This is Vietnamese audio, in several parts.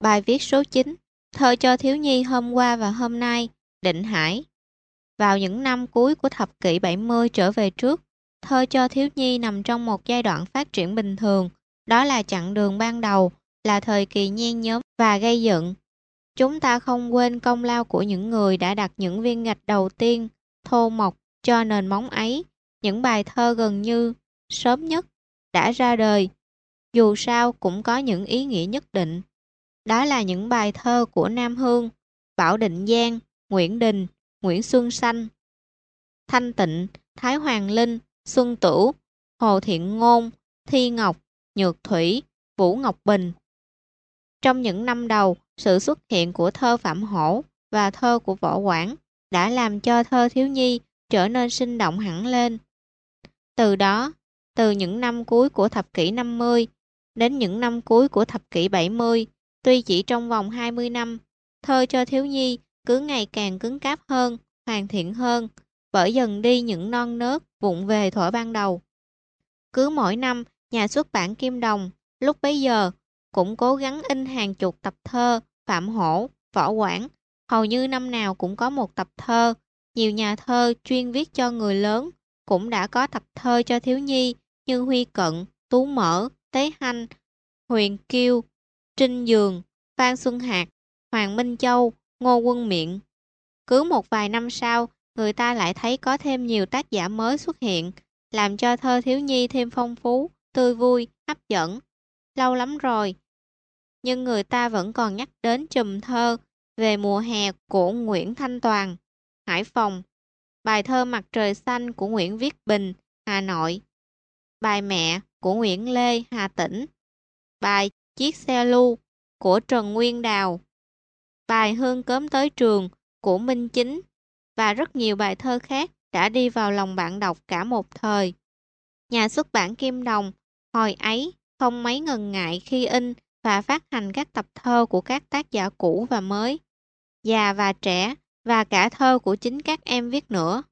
Bài viết số 9 Thơ cho thiếu nhi hôm qua và hôm nay Định Hải Vào những năm cuối của thập kỷ 70 trở về trước, thơ cho thiếu nhi nằm trong một giai đoạn phát triển bình thường, đó là chặng đường ban đầu, là thời kỳ nhen nhóm và gây dựng. Chúng ta không quên công lao của những người đã đặt những viên gạch đầu tiên, thô mộc cho nền móng ấy, những bài thơ gần như sớm nhất đã ra đời. Dù sao cũng có những ý nghĩa nhất định đó là những bài thơ của Nam Hương, Bảo Định Giang, Nguyễn Đình, Nguyễn Xuân Sanh, Thanh Tịnh, Thái Hoàng Linh, Xuân Tử, Hồ Thiện Ngôn, Thi Ngọc, Nhược Thủy, Vũ Ngọc Bình. Trong những năm đầu, sự xuất hiện của thơ Phạm Hổ và thơ của Võ Quảng đã làm cho thơ thiếu nhi trở nên sinh động hẳn lên. Từ đó, từ những năm cuối của thập kỷ 50 đến những năm cuối của thập kỷ 70, Tuy chỉ trong vòng 20 năm, thơ cho thiếu nhi cứ ngày càng cứng cáp hơn, hoàn thiện hơn, bởi dần đi những non nớt vụn về thuở ban đầu. Cứ mỗi năm, nhà xuất bản Kim Đồng, lúc bấy giờ, cũng cố gắng in hàng chục tập thơ, phạm hổ, võ quảng. Hầu như năm nào cũng có một tập thơ. Nhiều nhà thơ chuyên viết cho người lớn, cũng đã có tập thơ cho thiếu nhi như Huy Cận, Tú Mở, Tế Hanh, Huyền Kiêu, Trinh Dường, Phan Xuân Hạc, Hoàng Minh Châu, Ngô Quân Miện. Cứ một vài năm sau, người ta lại thấy có thêm nhiều tác giả mới xuất hiện, làm cho thơ thiếu nhi thêm phong phú, tươi vui, hấp dẫn. Lâu lắm rồi, nhưng người ta vẫn còn nhắc đến chùm thơ về mùa hè của Nguyễn Thanh Toàn, Hải Phòng, bài thơ Mặt trời xanh của Nguyễn Viết Bình, Hà Nội, bài Mẹ của Nguyễn Lê, Hà Tĩnh, bài Chiếc xe lưu của Trần Nguyên Đào, bài Hương cớm tới trường của Minh Chính và rất nhiều bài thơ khác đã đi vào lòng bạn đọc cả một thời. Nhà xuất bản Kim Đồng hồi ấy không mấy ngần ngại khi in và phát hành các tập thơ của các tác giả cũ và mới, già và trẻ và cả thơ của chính các em viết nữa.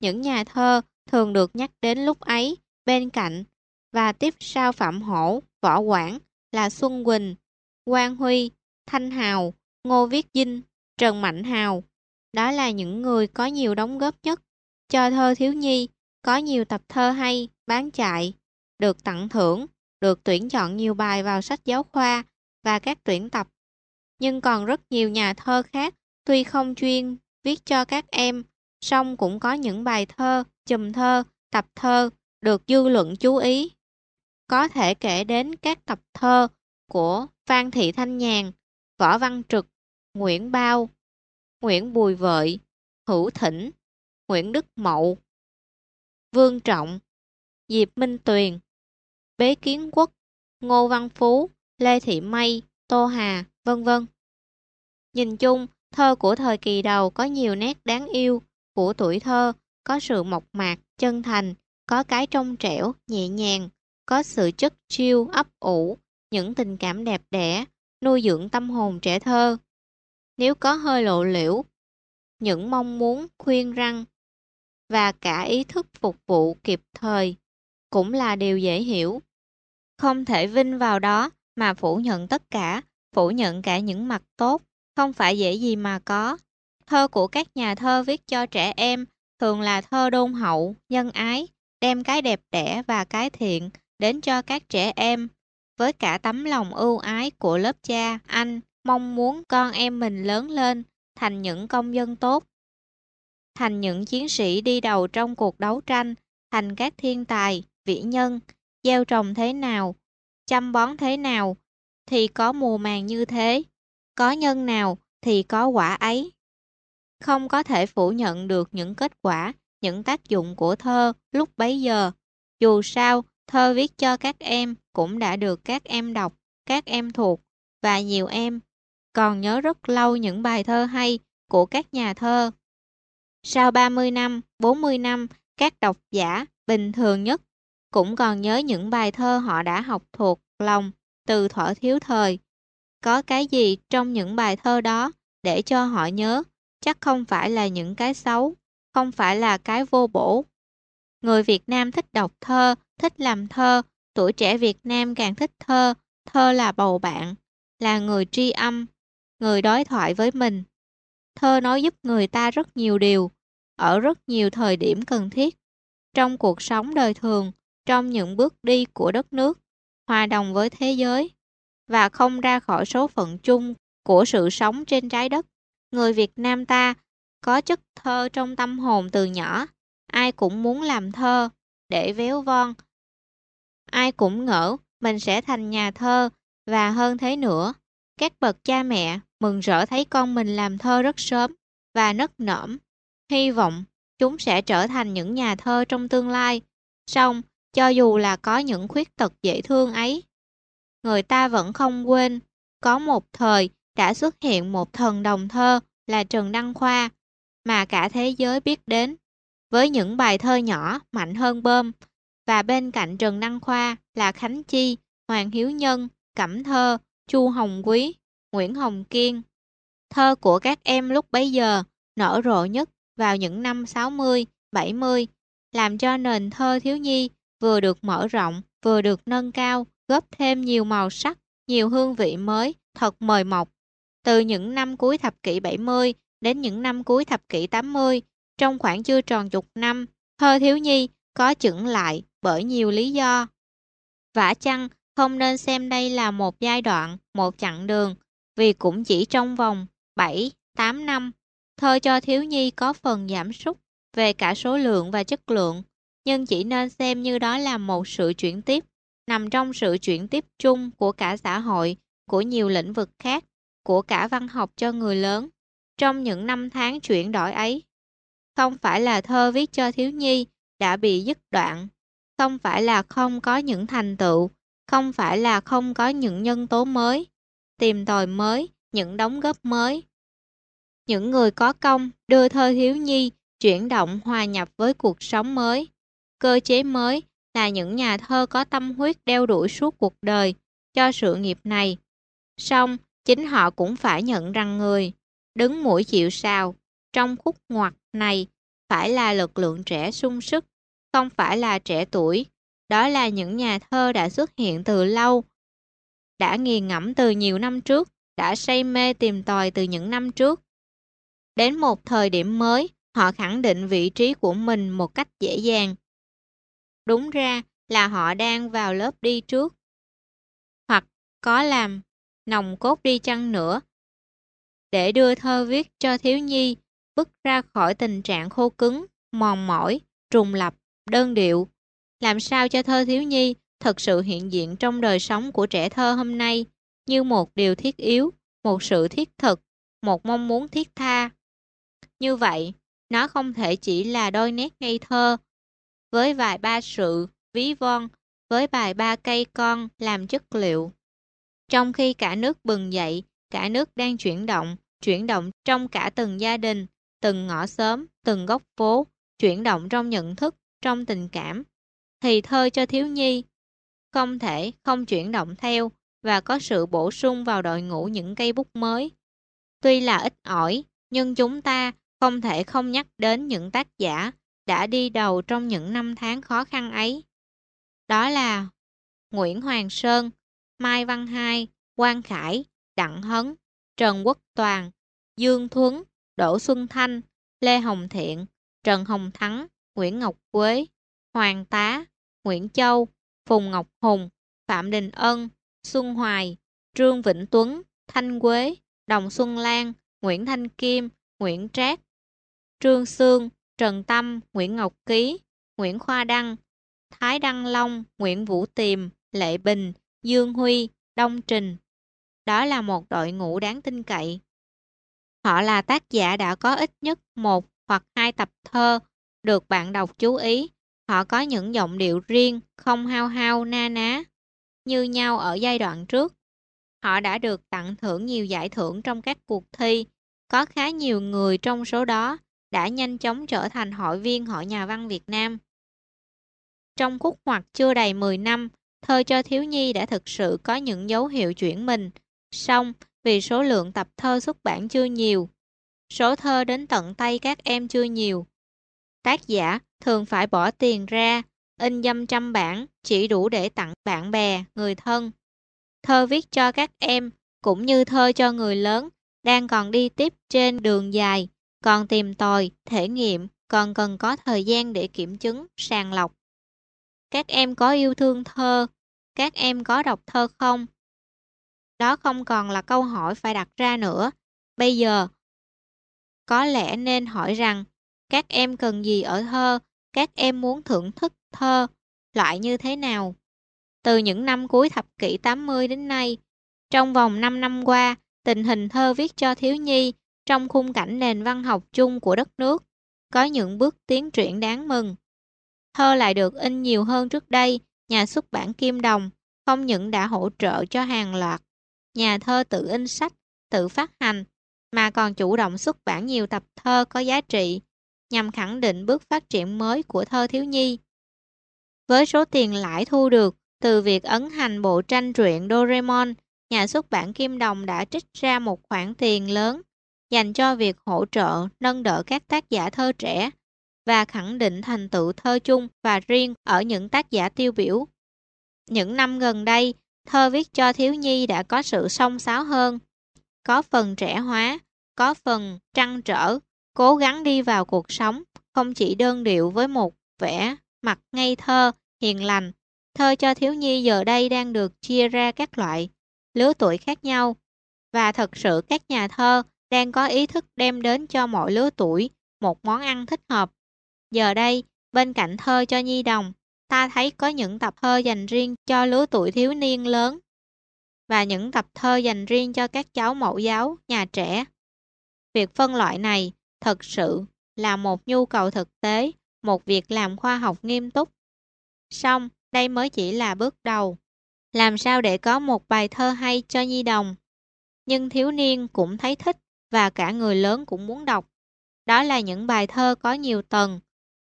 Những nhà thơ thường được nhắc đến lúc ấy bên cạnh và tiếp sau Phạm Hổ, Võ Quảng là Xuân Quỳnh, Quang Huy, Thanh Hào, Ngô Viết Dinh, Trần Mạnh Hào. Đó là những người có nhiều đóng góp nhất cho thơ thiếu nhi, có nhiều tập thơ hay, bán chạy, được tặng thưởng, được tuyển chọn nhiều bài vào sách giáo khoa và các tuyển tập. Nhưng còn rất nhiều nhà thơ khác, tuy không chuyên viết cho các em, song cũng có những bài thơ, chùm thơ, tập thơ được dư luận chú ý có thể kể đến các tập thơ của Phan Thị Thanh Nhàn, Võ Văn Trực, Nguyễn Bao, Nguyễn Bùi Vợi, Hữu Thỉnh, Nguyễn Đức Mậu, Vương Trọng, Diệp Minh Tuyền, Bế Kiến Quốc, Ngô Văn Phú, Lê Thị Mây, Tô Hà, vân vân. Nhìn chung, thơ của thời kỳ đầu có nhiều nét đáng yêu của tuổi thơ, có sự mộc mạc, chân thành, có cái trong trẻo, nhẹ nhàng, có sự chất chiêu ấp ủ, những tình cảm đẹp đẽ, nuôi dưỡng tâm hồn trẻ thơ. Nếu có hơi lộ liễu, những mong muốn khuyên răng và cả ý thức phục vụ kịp thời cũng là điều dễ hiểu. Không thể vinh vào đó mà phủ nhận tất cả, phủ nhận cả những mặt tốt, không phải dễ gì mà có. Thơ của các nhà thơ viết cho trẻ em thường là thơ đôn hậu, nhân ái, đem cái đẹp đẽ và cái thiện, đến cho các trẻ em. Với cả tấm lòng ưu ái của lớp cha, anh mong muốn con em mình lớn lên thành những công dân tốt, thành những chiến sĩ đi đầu trong cuộc đấu tranh, thành các thiên tài, vĩ nhân, gieo trồng thế nào, chăm bón thế nào thì có mùa màng như thế, có nhân nào thì có quả ấy. Không có thể phủ nhận được những kết quả, những tác dụng của thơ lúc bấy giờ. Dù sao, Thơ viết cho các em cũng đã được các em đọc, các em thuộc và nhiều em còn nhớ rất lâu những bài thơ hay của các nhà thơ. Sau 30 năm, 40 năm, các độc giả bình thường nhất cũng còn nhớ những bài thơ họ đã học thuộc lòng từ thuở thiếu thời. Có cái gì trong những bài thơ đó để cho họ nhớ, chắc không phải là những cái xấu, không phải là cái vô bổ, Người Việt Nam thích đọc thơ, thích làm thơ, tuổi trẻ Việt Nam càng thích thơ, thơ là bầu bạn, là người tri âm, người đối thoại với mình. Thơ nói giúp người ta rất nhiều điều, ở rất nhiều thời điểm cần thiết, trong cuộc sống đời thường, trong những bước đi của đất nước, hòa đồng với thế giới, và không ra khỏi số phận chung của sự sống trên trái đất. Người Việt Nam ta có chất thơ trong tâm hồn từ nhỏ, ai cũng muốn làm thơ, để véo von. Ai cũng ngỡ mình sẽ thành nhà thơ, và hơn thế nữa, các bậc cha mẹ mừng rỡ thấy con mình làm thơ rất sớm và nấc nởm. hy vọng chúng sẽ trở thành những nhà thơ trong tương lai. Song, cho dù là có những khuyết tật dễ thương ấy, người ta vẫn không quên có một thời đã xuất hiện một thần đồng thơ là Trần Đăng Khoa mà cả thế giới biết đến với những bài thơ nhỏ mạnh hơn bơm và bên cạnh Trần Đăng Khoa là Khánh Chi, Hoàng Hiếu Nhân, Cẩm Thơ, Chu Hồng Quý, Nguyễn Hồng Kiên. Thơ của các em lúc bấy giờ nở rộ nhất vào những năm 60, 70, làm cho nền thơ thiếu nhi vừa được mở rộng, vừa được nâng cao, góp thêm nhiều màu sắc, nhiều hương vị mới, thật mời mọc. Từ những năm cuối thập kỷ 70 đến những năm cuối thập kỷ 80, trong khoảng chưa tròn chục năm, thơ thiếu nhi có chững lại bởi nhiều lý do. Vả chăng không nên xem đây là một giai đoạn, một chặng đường, vì cũng chỉ trong vòng 7, 8 năm, thơ cho thiếu nhi có phần giảm sút về cả số lượng và chất lượng, nhưng chỉ nên xem như đó là một sự chuyển tiếp, nằm trong sự chuyển tiếp chung của cả xã hội, của nhiều lĩnh vực khác, của cả văn học cho người lớn. Trong những năm tháng chuyển đổi ấy, không phải là thơ viết cho thiếu nhi đã bị dứt đoạn, không phải là không có những thành tựu, không phải là không có những nhân tố mới, tìm tòi mới, những đóng góp mới. Những người có công đưa thơ thiếu nhi chuyển động hòa nhập với cuộc sống mới, cơ chế mới là những nhà thơ có tâm huyết đeo đuổi suốt cuộc đời cho sự nghiệp này. Song, chính họ cũng phải nhận rằng người đứng mũi chịu sào trong khúc ngoặt này phải là lực lượng trẻ sung sức, không phải là trẻ tuổi. Đó là những nhà thơ đã xuất hiện từ lâu, đã nghiền ngẫm từ nhiều năm trước, đã say mê tìm tòi từ những năm trước. Đến một thời điểm mới, họ khẳng định vị trí của mình một cách dễ dàng. Đúng ra là họ đang vào lớp đi trước. Hoặc có làm nòng cốt đi chăng nữa. Để đưa thơ viết cho thiếu nhi bứt ra khỏi tình trạng khô cứng, mòn mỏi, trùng lập, đơn điệu. Làm sao cho thơ thiếu nhi thật sự hiện diện trong đời sống của trẻ thơ hôm nay như một điều thiết yếu, một sự thiết thực, một mong muốn thiết tha. Như vậy, nó không thể chỉ là đôi nét ngây thơ, với vài ba sự, ví von, với vài ba cây con làm chất liệu. Trong khi cả nước bừng dậy, cả nước đang chuyển động, chuyển động trong cả từng gia đình, từng ngõ xóm, từng góc phố, chuyển động trong nhận thức, trong tình cảm. Thì thơ cho thiếu nhi, không thể không chuyển động theo và có sự bổ sung vào đội ngũ những cây bút mới. Tuy là ít ỏi, nhưng chúng ta không thể không nhắc đến những tác giả đã đi đầu trong những năm tháng khó khăn ấy. Đó là Nguyễn Hoàng Sơn, Mai Văn Hai, Quang Khải, Đặng Hấn, Trần Quốc Toàn, Dương Thuấn, Đỗ Xuân Thanh, Lê Hồng Thiện, Trần Hồng Thắng, Nguyễn Ngọc Quế, Hoàng Tá, Nguyễn Châu, Phùng Ngọc Hùng, Phạm Đình Ân, Xuân Hoài, Trương Vĩnh Tuấn, Thanh Quế, Đồng Xuân Lan, Nguyễn Thanh Kim, Nguyễn Trác, Trương Sương, Trần Tâm, Nguyễn Ngọc Ký, Nguyễn Khoa Đăng, Thái Đăng Long, Nguyễn Vũ Tiềm, Lệ Bình, Dương Huy, Đông Trình. Đó là một đội ngũ đáng tin cậy. Họ là tác giả đã có ít nhất một hoặc hai tập thơ được bạn đọc chú ý. Họ có những giọng điệu riêng, không hao hao na ná, như nhau ở giai đoạn trước. Họ đã được tặng thưởng nhiều giải thưởng trong các cuộc thi. Có khá nhiều người trong số đó đã nhanh chóng trở thành hội viên Hội Nhà văn Việt Nam. Trong khúc hoặc chưa đầy 10 năm, thơ cho thiếu nhi đã thực sự có những dấu hiệu chuyển mình. Song, vì số lượng tập thơ xuất bản chưa nhiều. Số thơ đến tận tay các em chưa nhiều. Tác giả thường phải bỏ tiền ra, in dăm trăm bản, chỉ đủ để tặng bạn bè, người thân. Thơ viết cho các em, cũng như thơ cho người lớn, đang còn đi tiếp trên đường dài, còn tìm tòi, thể nghiệm, còn cần có thời gian để kiểm chứng, sàng lọc. Các em có yêu thương thơ, các em có đọc thơ không? Đó không còn là câu hỏi phải đặt ra nữa. Bây giờ, có lẽ nên hỏi rằng các em cần gì ở thơ, các em muốn thưởng thức thơ, loại như thế nào. Từ những năm cuối thập kỷ 80 đến nay, trong vòng 5 năm qua, tình hình thơ viết cho thiếu nhi trong khung cảnh nền văn học chung của đất nước có những bước tiến triển đáng mừng. Thơ lại được in nhiều hơn trước đây, nhà xuất bản Kim Đồng không những đã hỗ trợ cho hàng loạt nhà thơ tự in sách, tự phát hành, mà còn chủ động xuất bản nhiều tập thơ có giá trị, nhằm khẳng định bước phát triển mới của thơ thiếu nhi. Với số tiền lãi thu được từ việc ấn hành bộ tranh truyện Doraemon, nhà xuất bản Kim Đồng đã trích ra một khoản tiền lớn dành cho việc hỗ trợ, nâng đỡ các tác giả thơ trẻ và khẳng định thành tựu thơ chung và riêng ở những tác giả tiêu biểu. Những năm gần đây, thơ viết cho thiếu nhi đã có sự song sáo hơn, có phần trẻ hóa, có phần trăn trở, cố gắng đi vào cuộc sống, không chỉ đơn điệu với một vẻ mặt ngây thơ, hiền lành. Thơ cho thiếu nhi giờ đây đang được chia ra các loại, lứa tuổi khác nhau. Và thật sự các nhà thơ đang có ý thức đem đến cho mọi lứa tuổi một món ăn thích hợp. Giờ đây, bên cạnh thơ cho nhi đồng, ta thấy có những tập thơ dành riêng cho lứa tuổi thiếu niên lớn và những tập thơ dành riêng cho các cháu mẫu giáo, nhà trẻ. Việc phân loại này thật sự là một nhu cầu thực tế, một việc làm khoa học nghiêm túc. Song, đây mới chỉ là bước đầu. Làm sao để có một bài thơ hay cho nhi đồng? Nhưng thiếu niên cũng thấy thích và cả người lớn cũng muốn đọc. Đó là những bài thơ có nhiều tầng,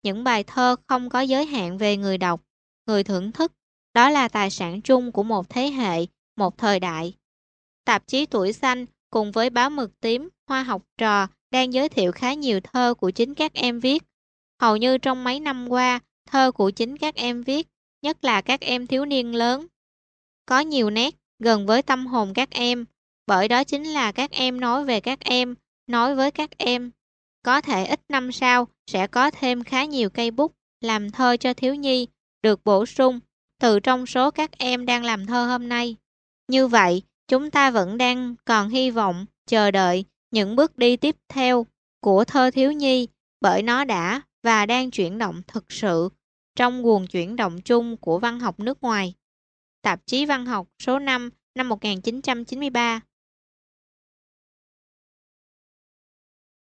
những bài thơ không có giới hạn về người đọc, người thưởng thức. Đó là tài sản chung của một thế hệ, một thời đại. Tạp chí Tuổi Xanh cùng với báo Mực Tím, Hoa học trò đang giới thiệu khá nhiều thơ của chính các em viết. Hầu như trong mấy năm qua, thơ của chính các em viết, nhất là các em thiếu niên lớn. Có nhiều nét gần với tâm hồn các em, bởi đó chính là các em nói về các em, nói với các em. Có thể ít năm sau, sẽ có thêm khá nhiều cây bút làm thơ cho thiếu nhi được bổ sung từ trong số các em đang làm thơ hôm nay. Như vậy, chúng ta vẫn đang còn hy vọng chờ đợi những bước đi tiếp theo của thơ thiếu nhi bởi nó đã và đang chuyển động thực sự trong nguồn chuyển động chung của văn học nước ngoài. Tạp chí Văn học số 5 năm 1993